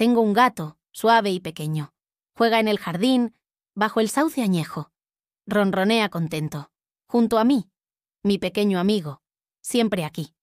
Tengo un gato, suave y pequeño. Juega en el jardín, bajo el sauce añejo. Ronronea contento. Junto a mí, mi pequeño amigo, siempre aquí.